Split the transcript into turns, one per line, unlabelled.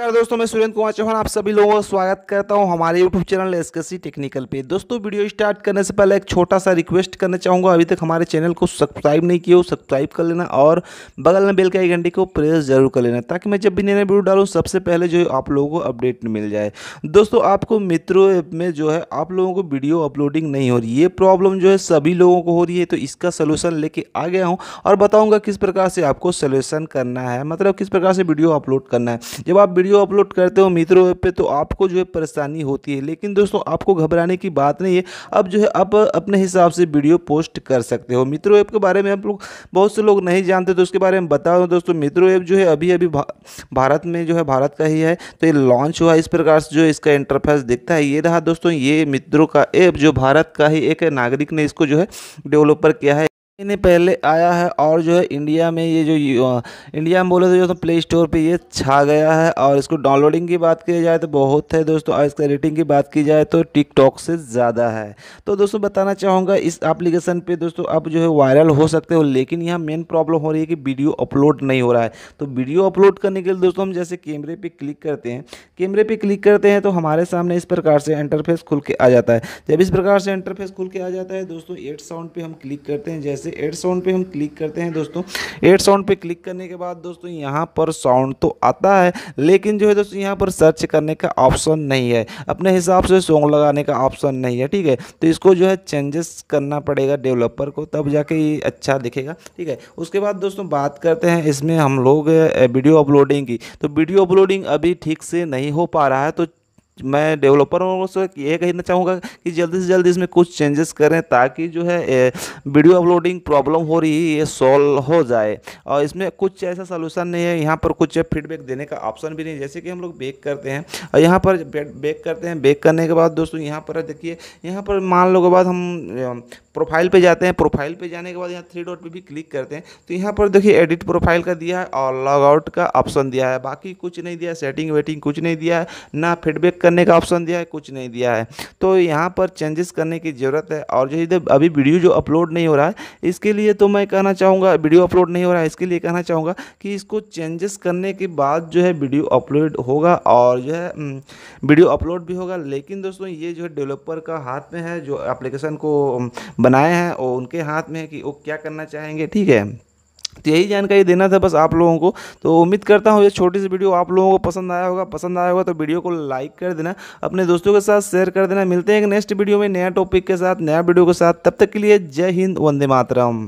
कर दोस्तों मैं सुरेंद्र कुमार चौहान आप सभी लोगों का स्वागत करता हूं हमारे यूट्यूब चैनल सी टेक्निकल पे दोस्तों वीडियो स्टार्ट करने से पहले एक छोटा सा रिक्वेस्ट करना चाहूँगा अभी तक हमारे चैनल को सब्सक्राइब नहीं किया हो सब्सक्राइब कर लेना और बगल में बेल के एक घंटे को प्रेस जरूर कर लेना ताकि मैं जब भी नया वीडियो डालूँ सबसे पहले जो है आप लोगों को अपडेट मिल जाए दोस्तों आपको मित्रों ऐप में जो है आप लोगों को वीडियो अपलोडिंग नहीं हो रही ये प्रॉब्लम जो है सभी लोगों को हो रही है तो इसका सोल्यूशन लेके आ गया हूँ और बताऊँगा किस प्रकार से आपको सोल्यूशन करना है मतलब किस प्रकार से वीडियो अपलोड करना है जब आप वीडियो अपलोड करते हो मित्रों ऐप पे तो आपको जो है परेशानी होती है लेकिन दोस्तों आपको घबराने की बात नहीं है अब जो है आप अपने हिसाब से वीडियो पोस्ट कर सकते हो मित्रो ऐप के बारे में आप लोग बहुत से लोग नहीं जानते तो उसके बारे में बता दो दोस्तों मित्रो ऐप जो है अभी अभी भारत में जो है भारत का ही है तो ये लॉन्च हुआ इस प्रकार से जो इसका इंटरफेस दिखता है ये रहा दोस्तों ये मित्रों का ऐप जो भारत का ही एक नागरिक ने इसको जो है डेवलपर किया है महीने पहले आया है और जो है इंडिया में ये जो इंडिया में बोले तो जो तो प्ले स्टोर पे ये छा गया है और इसको डाउनलोडिंग की बात की जाए तो बहुत है दोस्तों और इसका रेटिंग की बात की जाए तो टिकटॉक से ज़्यादा है तो दोस्तों बताना चाहूँगा इस एप्लीकेशन पे दोस्तों आप जो है वायरल हो सकते हो लेकिन यहाँ मेन प्रॉब्लम हो रही है कि वीडियो अपलोड नहीं हो रहा है तो वीडियो अपलोड करने के लिए दोस्तों हम जैसे कैमरे पर क्लिक करते हैं कैमरे पर क्लिक करते हैं तो हमारे सामने इस प्रकार से इंटरफेस खुल के आ जाता है जब इस प्रकार से इंटरफेस खुल के आ जाता है दोस्तों एट साउंड पर हम क्लिक करते हैं जैसे जैसे एड साउंड पे हम क्लिक करते हैं दोस्तों एड साउंड पे क्लिक करने के बाद दोस्तों यहाँ पर साउंड तो आता है लेकिन जो है दोस्तों यहाँ पर सर्च करने का ऑप्शन नहीं है अपने हिसाब से सॉन्ग लगाने का ऑप्शन नहीं है ठीक है तो इसको जो है चेंजेस करना पड़ेगा डेवलपर को तब जाके ये अच्छा दिखेगा ठीक है उसके बाद दोस्तों बात करते हैं इसमें हम लोग वीडियो अपलोडिंग की तो वीडियो अपलोडिंग अभी ठीक से नहीं हो पा रहा है तो मैं डेवलपरों से ये कहना चाहूँगा कि जल्दी से जल्दी इसमें कुछ चेंजेस करें ताकि जो है वीडियो अपलोडिंग प्रॉब्लम हो रही है ये सॉल्व हो जाए और इसमें कुछ ऐसा सलूशन नहीं है यहाँ पर कुछ फीडबैक देने का ऑप्शन भी नहीं जैसे कि हम लोग बेक करते हैं और यहाँ पर बेक करते हैं बेक करने के बाद दोस्तों यहाँ पर देखिए यहाँ पर मान लो के बाद हम प्रोफाइल पे जाते हैं प्रोफाइल पे जाने के बाद यहाँ थ्री डॉट पे भी क्लिक करते हैं तो यहाँ पर देखिए एडिट प्रोफाइल का दिया है और लॉग आउट का ऑप्शन दिया है बाकी कुछ नहीं दिया सेटिंग वेटिंग कुछ नहीं दिया है ना फीडबैक करने का ऑप्शन दिया है कुछ नहीं दिया है तो यहाँ पर चेंजेस करने की ज़रूरत है और जो इधर अभी वीडियो जो अपलोड नहीं हो रहा है इसके लिए तो मैं कहना चाहूँगा वीडियो अपलोड नहीं हो रहा है इसके लिए कहना चाहूँगा कि इसको चेंजेस करने के बाद जो है वीडियो अपलोड होगा और जो है वीडियो हम्म, अपलोड भी होगा लेकिन दोस्तों ये जो है डेवलपर का हाथ में है जो एप्लीकेशन को हम्म, बनाए हैं और उनके हाथ में है कि वो क्या करना चाहेंगे ठीक है तो यही जानकारी देना था बस आप लोगों को तो उम्मीद करता हूँ ये छोटी सी वीडियो आप लोगों को पसंद आया होगा पसंद आया होगा तो वीडियो को लाइक कर देना अपने दोस्तों के साथ शेयर कर देना मिलते हैं नेक्स्ट वीडियो में नया टॉपिक के साथ नया वीडियो के साथ तब तक के लिए जय हिंद वंदे मातरम